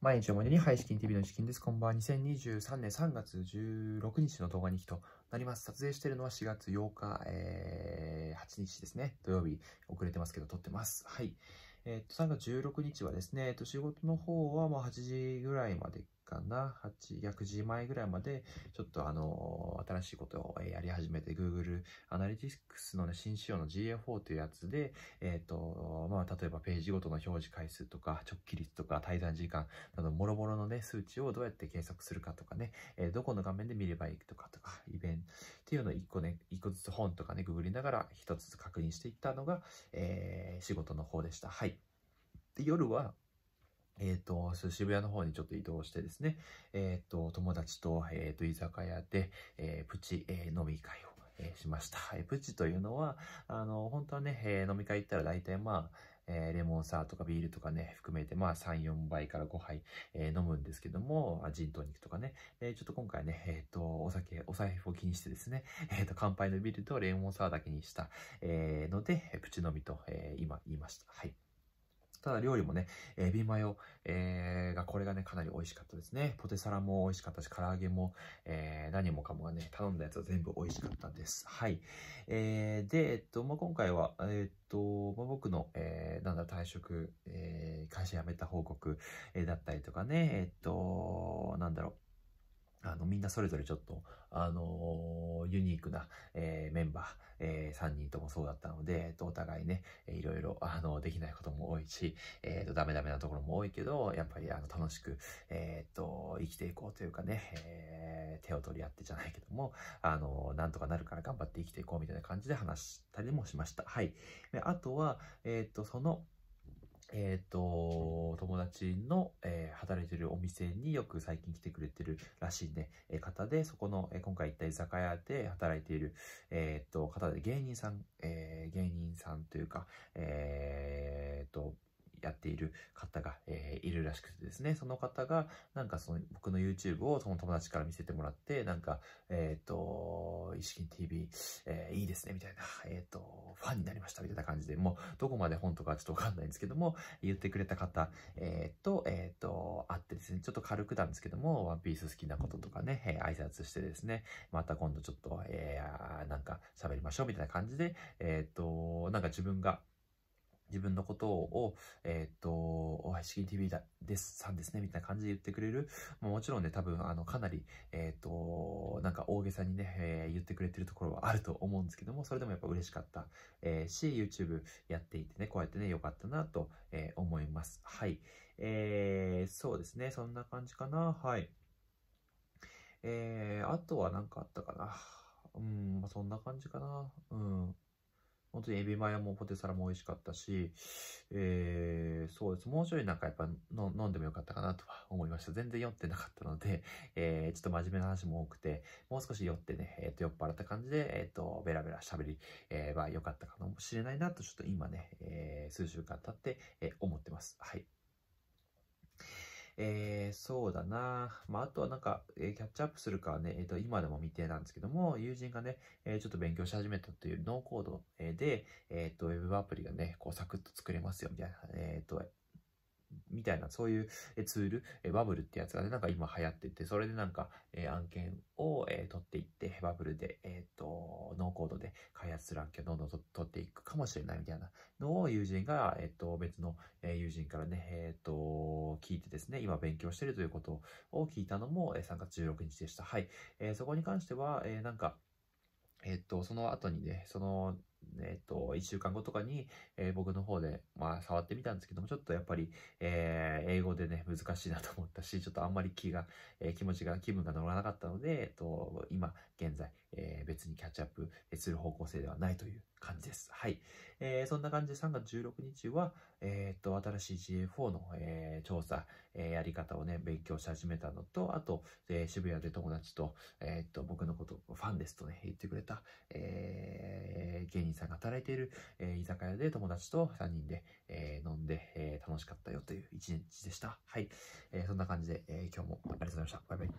毎日おをねに、はい、資金 TV の資金です。こんばんは。2023年3月16日の動画日記となります。撮影しているのは4月8日、えー、8日ですね。土曜日、遅れてますけど、撮ってます。はい。えー、っと、3月16日はですね、えっと、仕事の方は、まあ、8時ぐらいまでかな、8、100時前ぐらいまで、ちょっとあの、新しいことをやり始めて、Google Analytics の、ね、新仕様の GA4 というやつで、えっ、ー、と、まあ、例えばページごとの表示回数とか、直帰率とか、滞在時間など、もろもろのね、数値をどうやって計測するかとかね、えー、どこの画面で見ればいいとかとか、イベントっていうのを1個ね、1個ずつ本とかね、ググりながら1つずつ確認していったのが、えー、仕事の方でした。はい。で、夜は、えっ、ー、と、渋谷の方にちょっと移動してですね、えっ、ー、と、友達と、えっ、ー、と、居酒屋で、えプチ、え飲み会を、えしました。えプチというのは、あの、本当はね、え飲み会行ったら大体まあ、えレモンサワーとかビールとかね、含めて、まあ、3、4杯から5杯、え飲むんですけども、ジントニックとかね、えちょっと今回ね、えっ、と、お酒、お財布を気にしてですね、えっ、と、乾杯のビールとレモンサワーだけにした、えので、プチ飲みと、え今言いました。はい。ただ料理もね、エビマヨ、えー、がこれがね、かなり美味しかったですね。ポテサラも美味しかったし、唐揚げも、えー、何もかもがね、頼んだやつは全部美味しかったです。はい。えー、で、えっと、まあ、今回は、えー、っと、まあ、僕の、えー、なんだ、退職、えー、会社辞めた報告、えー、だったりとかね、えー、っと、なんだろう、あの、みんなそれぞれちょっと、あのー、ユニークな、えー、メンバー、えー、3人ともそうだったので、えっと、お互いね、えー、いろいろ、あの、できないことも多いし、えっ、と、ダメダメなところも多いけど、やっぱり、あの、楽しく、えっと、生きていこうというかね、え手を取り合ってじゃないけども、あの、なんとかなるから頑張って生きていこうみたいな感じで話したりもしました。はい。であとは、えっと、その、えっ、ー、と、友達の、えー、働いてるお店によく最近来てくれてるらしいね、えー、方で、そこの、え今回行った居酒屋で働いている、えっと、方で芸人さん、え芸人さんというか、えっと、やっている方が、えー、いるらしくてですね、その方が、なんかその僕の YouTube をその友達から見せてもらって、なんか、えっ、ー、と、意識 TV、えー、いいですね、みたいな、えっ、と、ファンになりました、みたいな感じで、もうどこまで本とかちょっとわかんないんですけども、言ってくれた方、えっ、と、えっ、と、会ってですね、ちょっと軽くなんですけども、ワンピース好きなこととかね、え挨拶してですね、また今度ちょっと、えー、なんか喋りましょう、みたいな感じで、えっ、と、なんか自分が、自分のことを、えー、っと、おはしき TV だです、さんですね、みたいな感じで言ってくれる。ももちろんね、多分、あの、かなり、えー、っと、なんか大げさにね、えー、言ってくれてるところはあると思うんですけども、それでもやっぱ嬉しかった、えー、し、YouTube やっていてね、こうやってね、良かったなと、えー、思います。はい。えー、そうですね、そんな感じかな。はい。えー、あとは何かあったかな。うん、まそんな感じかな。うん。本当にエビマヨもポテサラも美味しかったし、えー、そうです。もうちょいなんかやっぱの飲んでもよかったかなとは思いました。全然酔ってなかったので、えー、ちょっと真面目な話も多くて、もう少し酔ってね、えー、と、酔っ払った感じで、えっ、ー、と、ベラベラ喋り、えー、は良かったかもしれないなと、ちょっと今ね、えー、数週間経って、えー、えー、そうだなまあ、あとはなんか、えー、キャッチアップするかはね、えっ、ー、と、今でも未定なんですけども、友人がね、えちょっと勉強し始めたというノーコードで、えっ、と、ウェブアプリがね、こう、サクッと作れますよ、みたいな、えっ、と、みたいな、そういうツール、バブルってやつがね、なんか今流行ってて、それでなんか、え案件を、え取っていって、バブルで、えっ、と、ノーコードで開発する案件をどんどん取っていくかもしれないみたいなのを友人が、えっ、と、別の、友人からね、えっ、と、聞いてですね、今勉強してるということを聞いたのも、3月16日でした。はい。えそこに関しては、えなんか、えっと、その後にね、そのえっ、と、一週間後とかに、えー、僕の方で、まあ、触ってみたんですけども、ちょっとやっぱり、えー、英語でね、難しいなと思ったし、ちょっとあんまり気が、えー、気持ちが、気分が乗らなかったので、えっ、と、今、現在、えー、別にキャッチアップする方向性ではないという感じです。はい。えー、そんな感じで3月16日は、えっ、と、新しい GA4 の、えー、調査、えー、やり方をね、勉強し始めたのと、あと、えー、渋谷で友達と、えっ、と、僕のこと、ファンですとね、言ってくれた、えー、芸人員さんが働いている、えー、居酒屋で友達と3人で、えー、飲んで、えー、楽しかったよという一日でした。はい。えー、そんな感じで、えー、今日もありがとうございました。バイバイ。